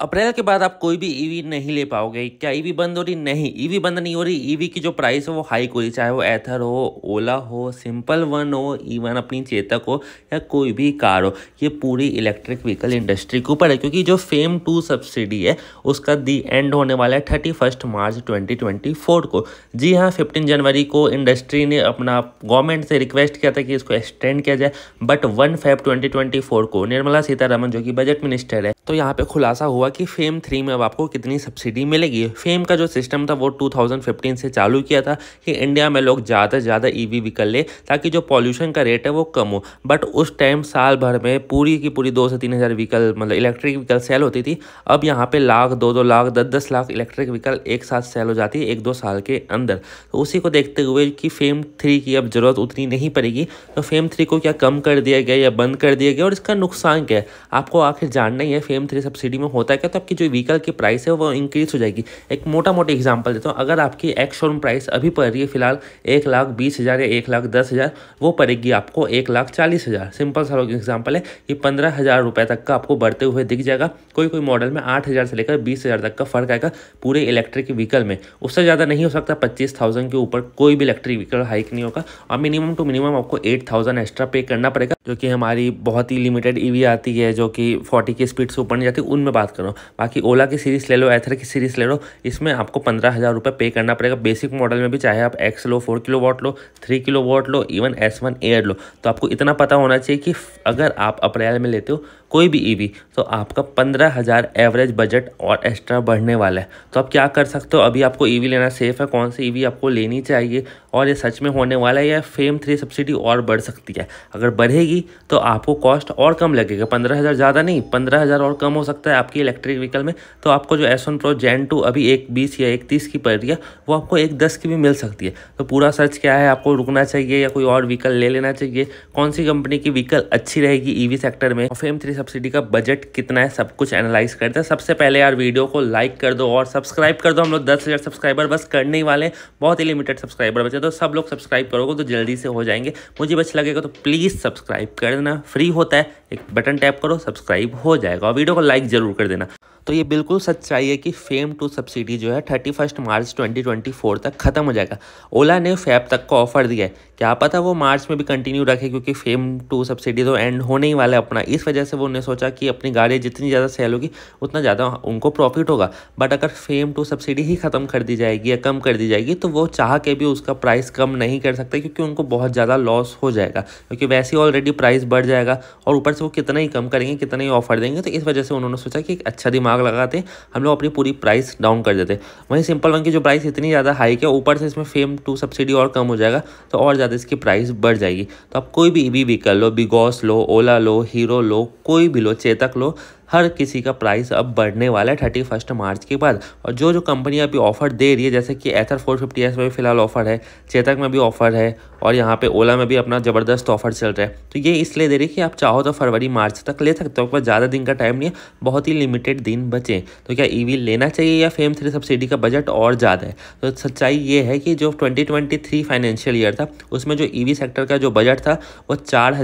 अप्रैल के बाद आप कोई भी ईवी e नहीं ले पाओगे क्या ईवी e बंद हो रही नहीं ईवी e बंद नहीं हो रही ईवी की जो प्राइस है वो हाई हो रही चाहे वो एथर हो ओला हो सिंपल वन हो इवन अपनी चेतक हो या कोई भी कार हो ये पूरी इलेक्ट्रिक व्हीकल इंडस्ट्री के ऊपर है क्योंकि जो फेम टू सब्सिडी है उसका दी एंड होने वाला है thirty first March twenty twenty four को जी हाँ फिफ्टीन जनवरी को इंडस्ट्री ने अपना गवर्नमेंट से रिक्वेस्ट किया था कि इसको एक्सटेंड किया जाए but one Feb twenty twenty four को निर्मला सीतारमन जो कि बजट मिनिस्टर है तो यहाँ पे खुलासा हुआ होगा कि फेम थ्री में अब आपको कितनी सब्सिडी मिलेगी फेम का जो सिस्टम था वो 2015 से चालू किया था कि इंडिया में लोग ज़्यादा से ज़्यादा ई e विकल ले ताकि जो पॉल्यूशन का रेट है वो कम हो बट उस टाइम साल भर में पूरी की पूरी दो से तीन हज़ार व्हीकल मतलब इलेक्ट्रिक व्हीकल सेल होती थी अब यहाँ पे लाख दो दो लाख दस दस लाख इलेक्ट्रिक व्हीकल एक साथ सेल हो जाती है एक दो साल के अंदर तो उसी को देखते हुए कि फेम थ्री की अब ज़रूरत उतनी नहीं पड़ेगी तो फेम थ्री को क्या कम कर दिया गया या बंद कर दिया गया और इसका नुकसान क्या है आपको आखिर जानना ही है फेम थ्री सब्सिडी में होता जाएगा तो आपकी जो व्हीकल की प्राइस है वो इंक्रीज़ हो जाएगी एक मोटा मोटी एग्जाम्पल देता हूँ अगर आपकी एक्स शोरूम प्राइस अभी पड़ रही है फिलहाल एक लाख बीस हज़ार या एक लाख दस हज़ार वो पड़ेगी आपको एक लाख चालीस हज़ार सिंपल सा एग्जाम्पल है कि पंद्रह हज़ार रुपये तक का आपको बढ़ते हुए दिख जाएगा कोई कोई मॉडल में आठ हज़ार से लेकर बीस हज़ार तक का फ़र्क आएगा पूरे इलेक्ट्रिक व्हीकल में उससे ज़्यादा नहीं हो सकता पच्चीस थाउजेंड के ऊपर कोई भी इलेक्ट्रिक व्हीकल हाइक नहीं होगा और मिनिमम टू मिनिमम आपको एट थाउजेंड एक्स्ट्रा पे करना पड़ेगा जो कि हमारी बहुत ही लिमिटेड ईवी आती है जो कि फोर्टी की स्पीड से ऊपर नहीं जाती उनमें बात करूँ दोनों बाकी ओला की सीरीज़ ले लो एथर की सीरीज़ ले लो इसमें आपको पंद्रह हज़ार रुपये पे करना पड़ेगा बेसिक मॉडल में भी चाहे आप एक्स लो फोर किलो वॉट लो थ्री किलो वॉट लो इवन एस वन एयर लो तो आपको इतना पता होना चाहिए कि अगर आप अप्रैल में लेते हो कोई भी ईवी e तो आपका पंद्रह हज़ार एवरेज बजट और एक्स्ट्रा बढ़ने वाला है तो आप क्या कर सकते हो अभी आपको ईवी e लेना सेफ है कौन सी ईवी e आपको लेनी चाहिए और ये सच में होने वाला है या फेम थ्री सब्सिडी और बढ़ सकती है अगर बढ़ेगी तो आपको कॉस्ट और कम लगेगा पंद्रह हज़ार ज़्यादा नहीं पंद्रह हज़ार और कम हो सकता है आपकी इलेक्ट्रिक व्हीकल में तो आपको जो S one Pro Gen two अभी एक बीस या एक तीस की पड़ रही है वो आपको एक दस की भी मिल सकती है तो पूरा सर्च क्या है आपको रुकना चाहिए या कोई और व्हीकल ले लेना चाहिए कौन सी कंपनी की व्हीकल अच्छी रहेगी ई सेक्टर में फेम थ्री सब्सिडी का बजट कितना है सब कुछ एनालाइज करते हैं सबसे पहले यार वीडियो को लाइक कर दो और सब्सक्राइब कर दो हम लोग दस हज़ार सब्सक्राइबर बस करने ही वाले हैं बहुत ही लिमिटेड सब्सक्राइबर बचे तो सब लोग सब्सक्राइब करोगे तो जल्दी से हो जाएंगे मुझे बच लगेगा तो प्लीज़ सब्सक्राइब कर देना फ्री होता है एक बटन टैप करो सब्सक्राइब हो जाएगा और वीडियो को लाइक ज़रूर कर देना तो ये बिल्कुल सच्चाई है कि फेम टू सब्सिडी जो है थर्टी फर्स्ट मार्च 2024 तक ख़त्म हो जाएगा ओला ने फैब तक का ऑफर दिया है क्या पता वो मार्च में भी कंटिन्यू रखे क्योंकि फेम टू सब्सिडी तो एंड होने ही वाला है अपना इस वजह से वो ने सोचा कि अपनी गाड़ी जितनी ज़्यादा सेल होगी उतना ज़्यादा उनको प्रॉफिट होगा बट अगर फेम टू सब्सिडी ही ख़त्म कर दी जाएगी या कम कर दी जाएगी तो वो चाह के भी उसका प्राइस कम नहीं कर सकते क्योंकि उनको बहुत ज़्यादा लॉस हो जाएगा क्योंकि वैसे ही ऑलरेडी प्राइस बढ़ जाएगा और ऊपर से वो कितना ही कम करेंगे कितना ही ऑफर देंगे तो इस वजह से उन्होंने सोचा कि एक अच्छा दिमाग आग लगाते हम लोग अपनी पूरी प्राइस डाउन कर देते वहीं सिंपल वन की जो प्राइस इतनी ज़्यादा हाई है ऊपर से इसमें फेम टू सब्सिडी और कम हो जाएगा तो और ज़्यादा इसकी प्राइस बढ़ जाएगी तो आप कोई भी ई वी व्हीकल लो बिगॉस लो ओला लो हीरो लो कोई भी लो चेतक लो हर किसी का प्राइस अब बढ़ने वाला है थर्टी फर्स्ट मार्च के बाद और जो जो कंपनी अभी ऑफर दे रही है जैसे कि एथर फोर फिफ्टी एस में भी फिलहाल ऑफर है चेतक में भी ऑफर है और यहाँ पे ओला में भी अपना ज़बरदस्त ऑफर चल रहा है तो ये इसलिए दे रही है कि आप चाहो तो फरवरी मार्च तक ले सकते हो पर ज़्यादा दिन का टाइम नहीं है बहुत ही लिमिटेड दिन बचे तो क्या ई लेना चाहिए या फेम थ्री सब्सिडी का बजट और ज़्यादा है तो सच्चाई ये है कि जो ट्वेंटी फाइनेंशियल ईयर था उसमें जो ई सेक्टर का जो बजट था वो चार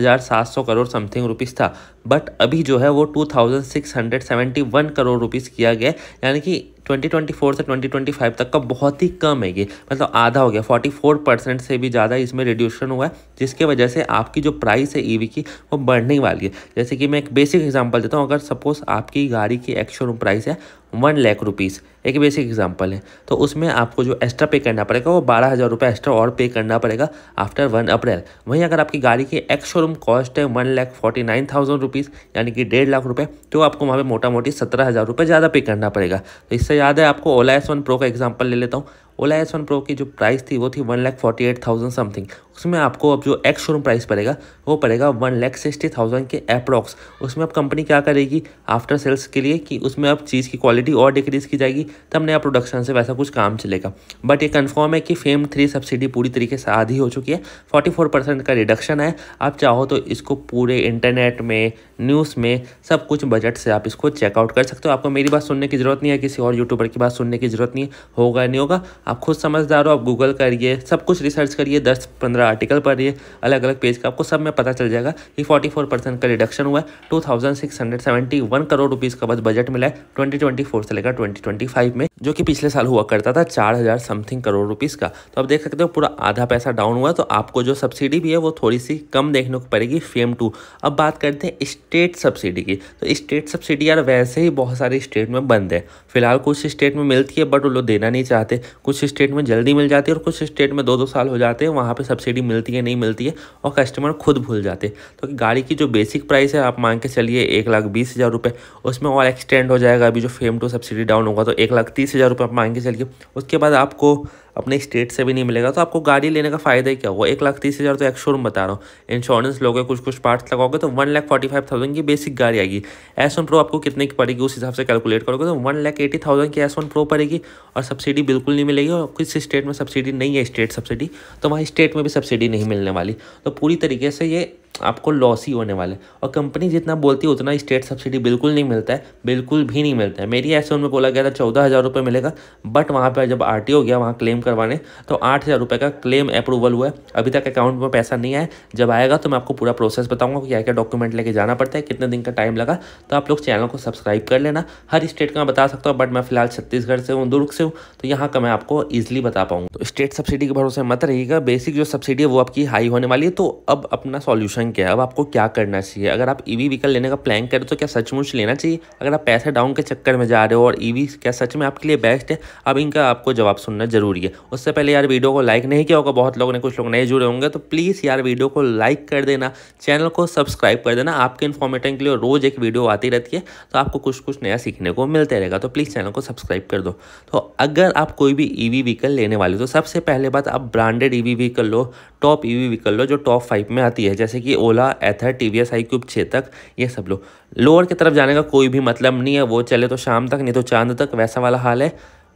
करोड़ समथिंग रुपीज़ था बट अभी जो है वो 2671 करोड़ रुपीस किया गया यानी कि 2024 से 2025 तक का बहुत ही कम है ये मतलब आधा हो गया 44 परसेंट से भी ज़्यादा इसमें रिड्यूशन हुआ है जिसके वजह से आपकी जो प्राइस है ईवी e की वो बढ़ने वाली है जैसे कि मैं एक बेसिक एग्जांपल देता हूँ अगर सपोज़ आपकी गाड़ी की एक्शोरूम प्राइस है वन लाख रुपीज़ एक बेसिक एग्जांपल है तो उसमें आपको जो एक्स्ट्रा पे करना पड़ेगा वो बारह हज़ार रुपये एक्स्ट्रा और पे करना पड़ेगा आफ्टर वन अप्रैल वहीं अगर आपकी गाड़ी की एक्स शोरूम कॉस्ट है one lakh forty nine thousand rupees यानी कि डेढ़ लाख रुपये तो आपको वहाँ पे मोटा मोटी सत्रह हज़ार रुपये ज़्यादा पे करना पड़ेगा तो इससे याद है आपको ओला एस वन प्रो का एग्जाम्पल ले लेता हूँ ओला एस वन प्रो की जो प्राइस थी वो थी one lakh forty eight thousand something उसमें आपको अब जो एक्स शोरूम प्राइस पड़ेगा वो पड़ेगा वन लाख सिक्सटी थाउजेंड के अप्रॉक्स उसमें अब कंपनी क्या करेगी आफ्टर सेल्स के लिए कि उसमें अब चीज़ की क्वालिटी और डिक्रीज़ की जाएगी तब नया प्रोडक्शन से वैसा कुछ काम चलेगा बट ये कन्फर्म है कि फेम थ्री सब्सिडी पूरी तरीके से आधी हो चुकी है फोर्टी फोर परसेंट का रिडक्शन है आप चाहो तो इसको पूरे इंटरनेट में न्यूज़ में सब कुछ बजट से आप इसको चेकआउट कर सकते हो आपको मेरी बात सुनने की ज़रूरत नहीं है किसी और यूट्यूबर की बात सुनने की ज़रूरत नहीं होगा नहीं होगा आप खुद समझदार हो आप गूगल करिए सब कुछ रिसर्च करिए दस पंद्रह आर्टिकल पढ़िए अलग अलग पेज का आपको सब में पता चल जाएगा कि फोर्टी फोर परसेंट का रिडक्शन हुआ है two thousand six hundred seventy one crore rupees का बस बजट मिला है ट्वेंटी ट्वेंटी फोर से लेकर ट्वेंटी ट्वेंटी फाइव में जो कि पिछले साल हुआ करता था चार हज़ार समथिंग करोड़ रुपीज़ का तो आप देख सकते हो पूरा आधा पैसा डाउन हुआ तो आपको जो सब्सिडी भी है वो थोड़ी सी कम देखने को पड़ेगी फेम टू अब बात करते हैं स्टेट सब्सिडी की तो स्टेट सब्सिडी यार वैसे ही बहुत सारे स्टेट में बंद है फिलहाल कुछ स्टेट में मिलती है बट वो लोग देना नहीं चाहते कुछ कुछ स्टेट में जल्दी मिल जाती है और कुछ स्टेट में दो दो साल हो जाते हैं वहाँ पे सब्सिडी मिलती है नहीं मिलती है और कस्टमर खुद भूल जाते हैं तो गाड़ी की जो बेसिक प्राइस है आप मांग के चलिए एक लाख बीस हज़ार रुपये उसमें और एक्सटेंड हो जाएगा अभी जो फेम टू सब्सिडी डाउन होगा तो एक लाख तीस हज़ार रुपये आप मांग के चलिए उसके बाद आपको अपने स्टेट से भी नहीं मिलेगा तो आपको गाड़ी लेने का फ़ायदा ही क्या हुआ एक लाख तीस हज़ार तो एक शोरूम बता रहा हूँ इंश्योरेंस लोगे कुछ कुछ पार्ट्स लगाओगे तो one lakh forty five thousand की बेसिक गाड़ी आएगी एस वन प्रो आपको कितने की पड़ेगी उस हिसाब से कैलकुलेट करोगे तो वन लाख एटी थाउजेंड की एस वन प्रो पड़ेगी और सब्सिडी बिल्कुल नहीं मिलेगी और किस स्टेट में सब्सिडी नहीं है स्टेट सब्सिडी तो वहाँ स्टेट में भी सब्सिडी नहीं मिलने वाली तो पूरी तरीके से ये आपको लॉस ही होने वाले और कंपनी जितना बोलती है उतना स्टेट सब्सिडी बिल्कुल नहीं मिलता है बिल्कुल भी नहीं मिलता है मेरी ऐसे उनमें बोला गया था चौदह हज़ार रुपये मिलेगा बट वहाँ पर जब आर हो गया वहाँ क्लेम करवाने तो आठ हज़ार रुपये का क्लेम अप्रूवल हुआ है अभी तक अकाउंट में पैसा नहीं आया जब आएगा तो मैं आपको पूरा प्रोसेस बताऊंगा कि क्या क्या डॉक्यूमेंट लेके जाना पड़ता है कितने दिन का टाइम लगा तो आप लोग चैनल को सब्सक्राइब कर लेना हर स्टेट का मैं बता सकता हूँ बट मैं फिलहाल छत्तीसगढ़ से हूँ दुर्ग से हूँ तो यहाँ का मैं आपको ईजिली बता पाऊँ तो स्टेट सब्सिडी के भरोसे मत रहेगा बेसिक जो सब्सिडी है वो आपकी हाई होने वाली है तो अब अपना सॉल्यूशन क्या है अब आपको क्या करना चाहिए अगर आप ईवी e व्हीकल लेने का प्लान करें तो क्या सचमुच लेना चाहिए अगर आप पैसे डाउन के चक्कर में जा रहे हो और ईवी e क्या सच में आपके लिए बेस्ट है अब इनका आपको जवाब सुनना जरूरी है उससे पहले यार वीडियो को लाइक नहीं किया होगा बहुत लोगों ने कुछ लोग नए जुड़े होंगे तो प्लीज़ यार वीडियो को लाइक कर देना चैनल को सब्सक्राइब कर देना आपके इन्फॉर्मेटिंग के लिए रोज़ एक वीडियो आती रहती है तो आपको कुछ कुछ नया सीखने को मिलते रहेगा तो प्लीज़ चैनल को सब्सक्राइब कर दो तो अगर आप कोई भी ई e व्हीकल लेने वाले तो सबसे पहले बात आप ब्रांडेड ई व्हीकल लो टॉप ई व्हीकल लो जो टॉप फाइव में आती है जैसे कि Ola Ather T V S iQube छः तक ये सब लो लोअर की तरफ जाने का कोई भी मतलब नहीं है वो चले तो शाम तक नहीं तो चांद तक वैसा वाला हाल है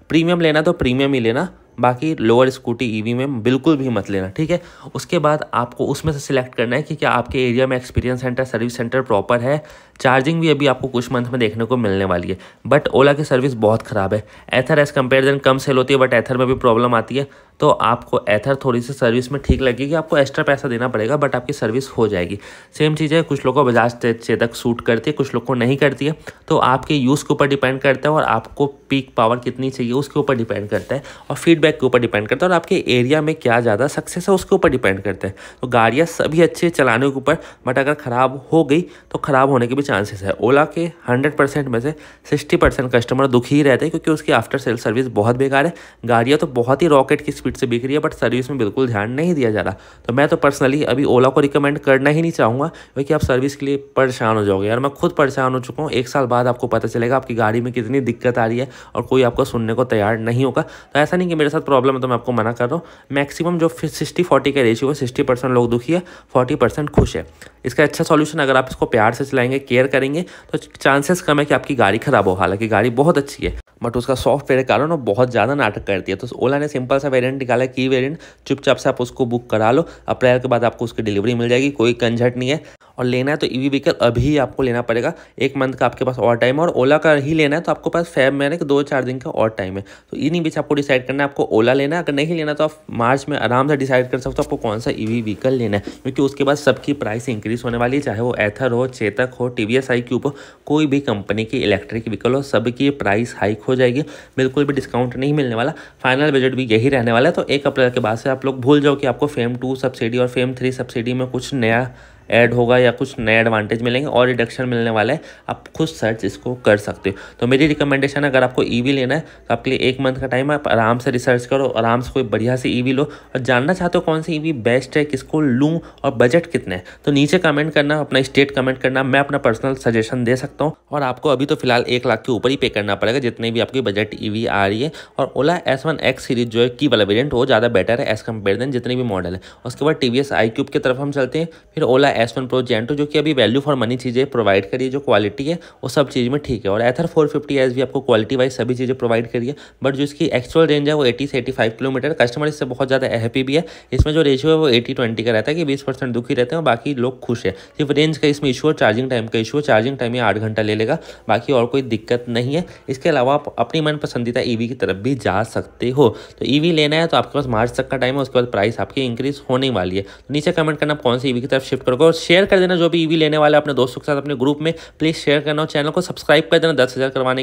प्रीमियम लेना तो प्रीमियम ही लेना बाकी लोअर स्कूटी ईवी में बिल्कुल भी मत लेना ठीक है उसके बाद आपको उसमें से सिलेक्ट करना है कि क्या आपके एरिया में experience centre service centre proper है चार्जिंग भी अभी आपको कुछ मंथ में देखने को मिलने वाली है बट ओला की सर्विस बहुत ख़राब है एथर एज कम्पेयर देन कम सेल होती है बट एथर में भी प्रॉब्लम आती है तो आपको एथर थोड़ी सी सर्विस में ठीक लगेगी आपको एक्स्ट्रा पैसा देना पड़ेगा बट आपकी सर्विस हो जाएगी सेम चीज़ है कुछ लोग को बजाज चेतक सूट करती है कुछ लोग को नहीं करती है तो आपके यूज़ के ऊपर डिपेंड करता है और आपको पीक पावर कितनी चाहिए उसके ऊपर डिपेंड करता है और फीडबैक के ऊपर डिपेंड करता है और आपके एरिया में क्या ज़्यादा सक्सेस है उसके ऊपर डिपेंड करता है तो गाड़ियाँ सभी अच्छे चलाने के ऊपर बट अगर ख़राब हो गई तो ख़राब होने के भी चांसेस है ओला के हंड्रेड में से सिक्सटी कस्टमर दुखी ही रहते हैं क्योंकि उसकी आफ्टर सेल सर्विस बहुत बेकार है गाड़ियाँ तो बहुत ही रॉकेट की स्पीड से बिक रही है बट सर्विस में बिल्कुल ध्यान नहीं दिया जा रहा तो मैं तो पर्सनली अभी ओला को रिकमेंड करना ही नहीं चाहूँगा क्योंकि आप सर्विस के लिए परेशान हो जाओगे यार मैं खुद परेशान हो चुका हूँ एक साल बाद आपको पता चलेगा आपकी गाड़ी में कितनी दिक्कत आ रही है और कोई आपको सुनने को तैयार नहीं होगा तो ऐसा नहीं कि मेरे साथ प्रॉब्लम है तो मैं आपको मना कर रहा हूँ मैक्सिमम जो सिक्सटी फोर्टी का रेशियो है सिक्सटी परसेंट लोग दुखी है फोर्टी परसेंट खुश है इसका अच्छा सॉल्यूशन अगर आप इसको प्यार से चलाएंगे केयर करेंगे तो चांसेस कम है कि आपकी गाड़ी ख़राब हो हालांकि गाड़ी बहुत अच्छी है बट उसका सॉफ्टवेयर के कारण वो बहुत ज़्यादा नाटक करती है तो ओला ने सिंपल सा वेरियंट वेरिएंट निकाला की वेरियंट चुपचाप से आप उसको बुक करा लो अप्रैल के बाद आपको उसकी डिलीवरी मिल जाएगी कोई कंझट नहीं है और लेना है तो ई व्हीकल अभी आपको लेना पड़ेगा एक मंथ का आपके पास और टाइम है और ओला का ही लेना है तो आपके पास फैब में यानी कि दो चार दिन का और टाइम है तो इन्हीं बीच आपको डिसाइड करना है आपको ओला लेना है अगर नहीं लेना तो आप मार्च में आराम से डिसाइड कर सकते हो आपको कौन सा ई व्हीकल लेना है क्योंकि उसके बाद सबकी प्राइस इंक्रीज होने वाली है चाहे वो एथर हो चेतक हो T V S iQube हो कोई भी कंपनी की इलेक्ट्रिक व्हीकल हो सबकी प्राइस हाइक हो जाएगी बिल्कुल भी डिस्काउंट नहीं मिलने वाला फाइनल बजट भी यही रहने वाला है तो एक अप्रैल के बाद से आप लोग भूल जाओ कि आपको फेम टू सब्सिडी और फेम थ्री सब्सिडी में कुछ नया ऐड होगा या कुछ नए एडवांटेज मिलेंगे और रिडक्शन मिलने वाला है आप खुद सर्च इसको कर सकते हो तो मेरी रिकमेंडेशन अगर आपको ई e लेना है तो आपके लिए एक मंथ का टाइम आप आराम से रिसर्च करो आराम से कोई बढ़िया सी ई e लो और जानना चाहते हो कौन सी ई e बेस्ट है किसको लूँ और बजट कितने है तो नीचे कमेंट करना अपना स्टेट कमेंट करना मैं अपना पर्सनल सजेशन दे सकता हूँ और आपको अभी तो फिलहाल एक लाख के ऊपर ही पे करना पड़ेगा जितने भी आपकी बजट ई आ रही है और Ola S one X series जो है की वाला वेरियंट वो ज़्यादा बेटर है एज कम्पेयर देन जितने भी मॉडल है उसके बाद T V S iQube की तरफ हम चलते हैं फिर Ola S one Pro Gen two जो कि अभी वैल्यू फॉर मनी चीज़ें प्रोवाइड करिए जो क्वालिटी है वो सब चीज़ में ठीक है और एथर फोर फिफ्टी एस भी आपको क्वालिटी वाइज सभी चीज़ें प्रोवाइड करिए बट जो इसकी एक्चुअल रेंज है वो एटी से एटी फाइव किलोमीटर कस्टमर इससे बहुत ज़्यादा हैप्पी भी है इसमें जो रेशियो है वो एटी ट्वेंटी का रहता है कि बीस परसेंट दुखी रहते हैं और बाकी लोग खुश है सिर्फ रेंज का इसमें इशू है चार्जिंग टाइम का इशू है चार्जिंग टाइम ये आठ घंटा ले लेगा बाकी और कोई दिक्कत नहीं है इसके अलावा आप अपनी मन पसंदीदा ईवी e की तरफ भी जा सकते हो तो ईवी e लेना है तो आपके पास मार्च तक का टाइम है उसके बाद प्राइस आपकी इंक्रीज होने वाली है तो नीचे कमेंट करना आप कौन सी ईवी e की तरफ शिफ्ट करोगे और शेयर कर देना जो भी ईवी लेने वाले अपने दोस्तों के साथ अपने ग्रुप में प्लीज़ शेयर करना और चैनल को सब्सक्राइब कर देना दस हज़ार करवाने